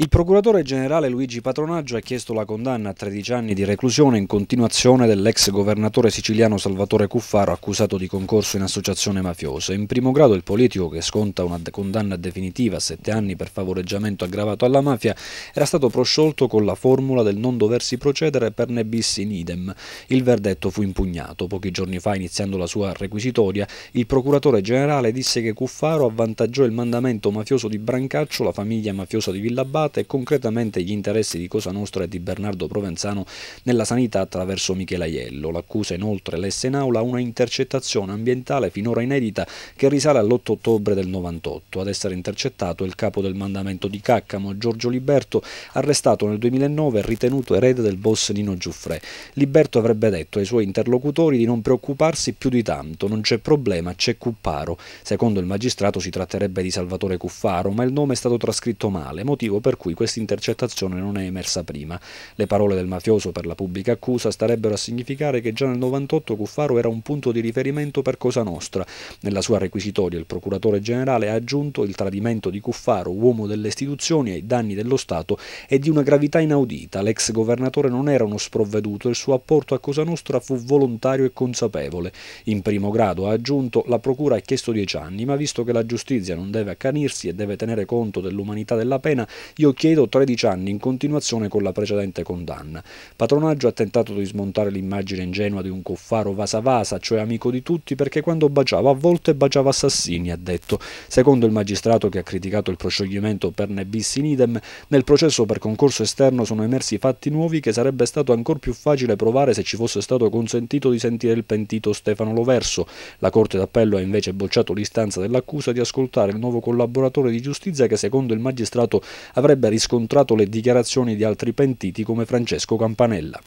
Il procuratore generale Luigi Patronaggio ha chiesto la condanna a 13 anni di reclusione in continuazione dell'ex governatore siciliano Salvatore Cuffaro accusato di concorso in associazione mafiosa. In primo grado il politico, che sconta una condanna definitiva a 7 anni per favoreggiamento aggravato alla mafia, era stato prosciolto con la formula del non doversi procedere per ne in idem. Il verdetto fu impugnato. Pochi giorni fa, iniziando la sua requisitoria, il procuratore generale disse che Cuffaro avvantaggiò il mandamento mafioso di Brancaccio, la famiglia mafiosa di Villabato, tutelate concretamente gli interessi di Cosa Nostra e di Bernardo Provenzano nella sanità attraverso Michela Aiello. L'accusa inoltre lesse in aula una intercettazione ambientale finora inedita che risale all'8 ottobre del 98. Ad essere intercettato è il capo del mandamento di Caccamo, Giorgio Liberto, arrestato nel 2009 e ritenuto erede del boss Nino Giuffre. Liberto avrebbe detto ai suoi interlocutori di non preoccuparsi più di tanto, non c'è problema, c'è Cupparo. Secondo il magistrato si tratterebbe di Salvatore Cuffaro, ma il nome è stato trascritto male, motivo per cui questa intercettazione non è emersa prima. Le parole del mafioso per la pubblica accusa starebbero a significare che già nel 98 Cuffaro era un punto di riferimento per Cosa Nostra. Nella sua requisitoria il procuratore generale ha aggiunto il tradimento di Cuffaro, uomo delle istituzioni ai danni dello Stato, è di una gravità inaudita. L'ex governatore non era uno sprovveduto, il suo apporto a Cosa Nostra fu volontario e consapevole. In primo grado, ha aggiunto, la procura ha chiesto dieci anni, ma visto che la giustizia non deve accanirsi e deve tenere conto dell'umanità della pena, io chiedo 13 anni in continuazione con la precedente condanna. Patronaggio ha tentato di smontare l'immagine ingenua di un coffaro vasa vasa, cioè amico di tutti, perché quando baciava a volte baciava assassini, ha detto. Secondo il magistrato che ha criticato il proscioglimento per Nebis in idem, nel processo per concorso esterno sono emersi fatti nuovi che sarebbe stato ancora più facile provare se ci fosse stato consentito di sentire il pentito Stefano Loverso. La Corte d'Appello ha invece bocciato l'istanza dell'accusa di ascoltare il nuovo collaboratore di giustizia che secondo il magistrato avrebbe avrebbe riscontrato le dichiarazioni di altri pentiti come Francesco Campanella.